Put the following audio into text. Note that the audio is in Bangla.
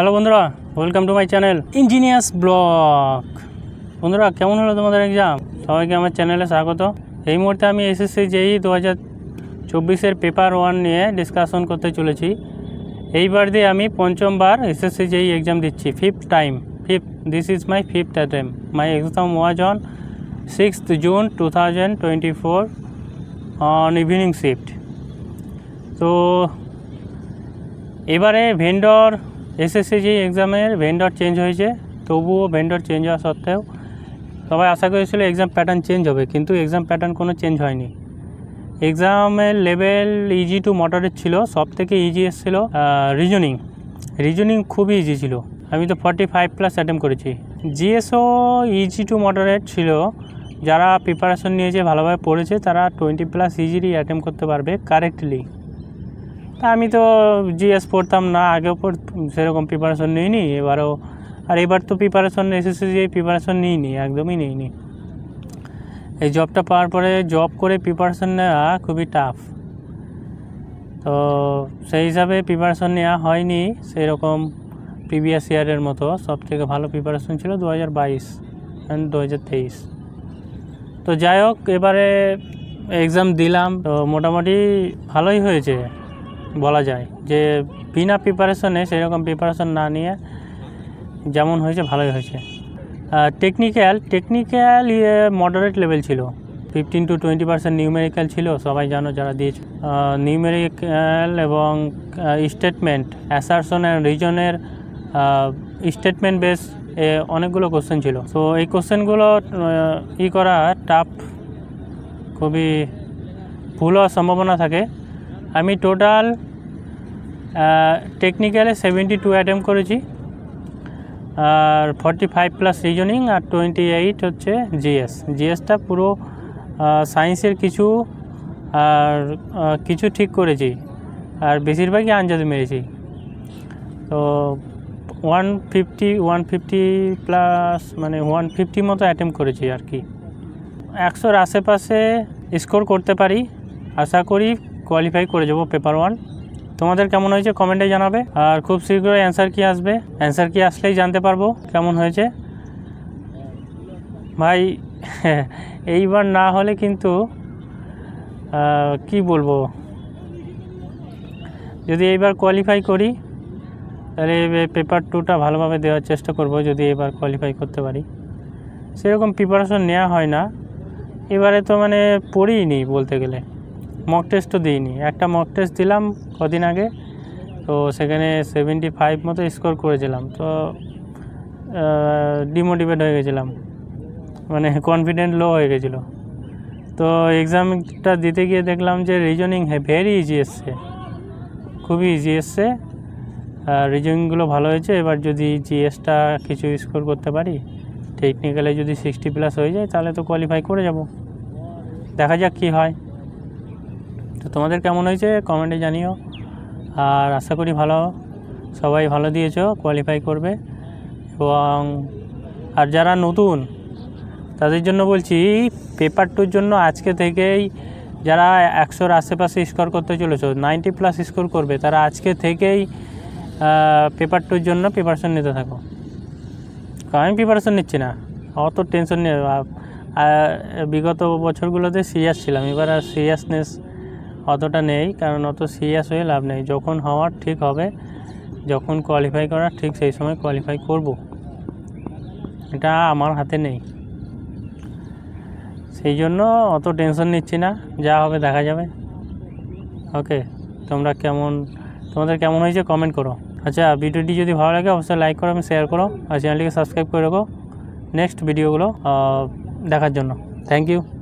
হ্যালো বন্ধুরা welcome to my channel engineers block বন্ধুরা কেমন হলো তোমাদের এক্সাম সবাইকে আমার চ্যানেলে স্বাগত এই মুহূর্তে আমি এসএসসি জেই e দু হাজার চব্বিশের পেপার ওয়ান নিয়ে ডিসকাশন করতে চলেছি এইবার দিয়ে আমি পঞ্চমবার এসএসসি জেই এক্সাম e দিচ্ছি fifth time fifth this is my fifth attempt my exam was on sixth June two thousand twenty four on evening shift তো এবারে ভেন্ডর এসএসসিজি এক্সামের ভেন্ডর চেঞ্জ হয়েছে তবুও ভেন্ডর চেঞ্জ হওয়া সত্ত্বেও সবাই আশা করেছিল এক্সাম প্যাটার্ন চেঞ্জ হবে কিন্তু এক্সাম প্যাটার্ন কোনো চেঞ্জ হয়নি এক্সামের লেভেল ইজি টু মটরের ছিল সব থেকে ইজি এসেছিল রিজনিং রিজনিং খুবই ইজি ছিল আমি তো ফর্টি ফাইভ প্লাস অ্যাটেম্প করেছি জিএসও ইজি টু মডারেট ছিল যারা প্রিপারেশন নিয়েছে ভালোভাবে পড়েছে তারা টোয়েন্টি প্লাস ইজিলি অ্যাটেম্প করতে পারবে কারেক্টলি তা আমি তো জিএস পড়তাম না আগেও সেরকম প্রিপারেশন নিইনি এবারও আর এবার তো প্রিপারেশন এসএসসি দিয়ে প্রিপারেশন নিইনি একদমই নিইনি এই জবটা পাওয়ার পরে জব করে প্রিপারেশন নেওয়া খুবই টাফ তো সেই হিসাবে প্রিপারেশন নেওয়া হয়নি সেই রকম প্রিভিয়াস ইয়ারের মতো সব থেকে ভালো প্রিপারেশন ছিল দু হাজার বাইশ অ্যান্ড দু হাজার তেইশ তো যাই হোক এবারে এক্সাম দিলাম তো মোটামুটি ভালোই হয়েছে বলা যায় যে বিনা প্রিপারেশনে সেরকম প্রিপারেশন না নিয়ে যেমন হয়েছে ভালোই হয়েছে টেকনিক্যাল টেকনিক্যাল ইয়ে মডারেট লেভেল ছিল fifteen to twenty percent numerical ছিল সবাই জানো যারা দিয়েছে নিউমেরিক্যাল এবং স্টেটমেন্ট অ্যাসারশন অ্যান্ড রিজনের স্টেটমেন্ট বেস এ অনেকগুলো কোশ্চেন ছিল সো এই কোশ্চেনগুলো ই করা টাফ খুবই ভুল হওয়ার সম্ভাবনা থাকে আমি টোটাল টেকনিক্যালে সেভেন্টি টু অ্যাটেম্প করেছি আর ফর্টি ফাইভ প্লাস রিজনিং আর টোয়েন্টি এইট হচ্ছে জিএস জিএসটা পুরো সায়েন্সের কিছু আর কিছু ঠিক করেছি আর বেশিরভাগই আঞ্জাদ মেরেছি তো one fifty one fifty plus মানে ওয়ান ফিফটি মতো অ্যাটেম্প করেছি আর কি একশোর আশেপাশে স্কোর করতে পারি আশা করি কোয়ালিফাই করে যাবো পেপার ওয়ান তোমাদের কেমন হয়েছে কমেন্টে জানাবে আর খুব শীঘ্রই অ্যান্সার কি আসবে অ্যান্সার কি আসলেই জানতে পারবো কেমন হয়েছে ভাই এইবার না হলে কিন্তু কি বলবো যদি এইবার কোয়ালিফাই করি তাহলে পেপার টুটা ভালোভাবে দেওয়ার চেষ্টা করব যদি এবার কোয়ালিফাই করতে পারি সেরকম প্রিপারেশন নেওয়া হয় না এবারে তো মানে পড়িই নি বলতে গেলে মক টেস্ট তো দিইনি একটা মক টেস্ট দিলাম কদিন আগে তো সেখানে সেভেন্টি ফাইভ মতো স্কোর করেছিলাম তো ডিমোটিভেট হয়ে গেছিলাম মানে কনফিডেন্ট লো হয়ে গেছিলো তো এক্সামটা দিতে গিয়ে দেখলাম যে রিজনিং ভেরি ইজি এসছে খুবই ইজি এসছে রিজনিংগুলো ভালো হয়েছে এবার যদি জিএসটা কিছু স্কোর করতে পারি টেকনিক্যালে যদি সিক্সটি প্লাস হয়ে যায় তাহলে তো কোয়ালিফাই করে যাব দেখা যাক কী হয় তো তোমাদের কেমন হয়েছে কমেন্টে জানিও আর আশা করি ভালো সবাই ভালো দিয়েছো কোয়ালিফাই করবে এবং আর যারা নতুন তাদের জন্য বলছি পেপার টুর জন্য আজকে থেকেই যারা একশোর আশেপাশে স্কোর করতে চলেছ নাইনটি প্লাস স্কোর করবে তারা আজকে থেকেই পেপার টুর জন্য প্রিপারেশন নিতে থাকো আমি প্রিপারেশন নিচ্ছি না অত টেনশন নিয়ে বিগত বছরগুলোতে সিরিয়াস ছিলাম এবার আর সিরিয়াসনেস অতটা নেই কারণ অত সিরিয়াস হয়ে লাভ নেই যখন হওয়ার ঠিক হবে যখন কোয়ালিফাই করার ঠিক সেই সময় কোয়ালিফাই করব এটা আমার হাতে নেই সেই জন্য অত টেনশন নিচ্ছি না যা হবে দেখা যাবে ওকে তোমরা কেমন তোমাদের কেমন হয়েছে কমেন্ট করো আচ্ছা ভিডিওটি যদি ভালো লাগে অবশ্যই লাইক করো এবং শেয়ার করো আর চ্যানেলটিকে সাবস্ক্রাইব করে রাখো নেক্সট ভিডিওগুলো দেখার জন্য থ্যাংক ইউ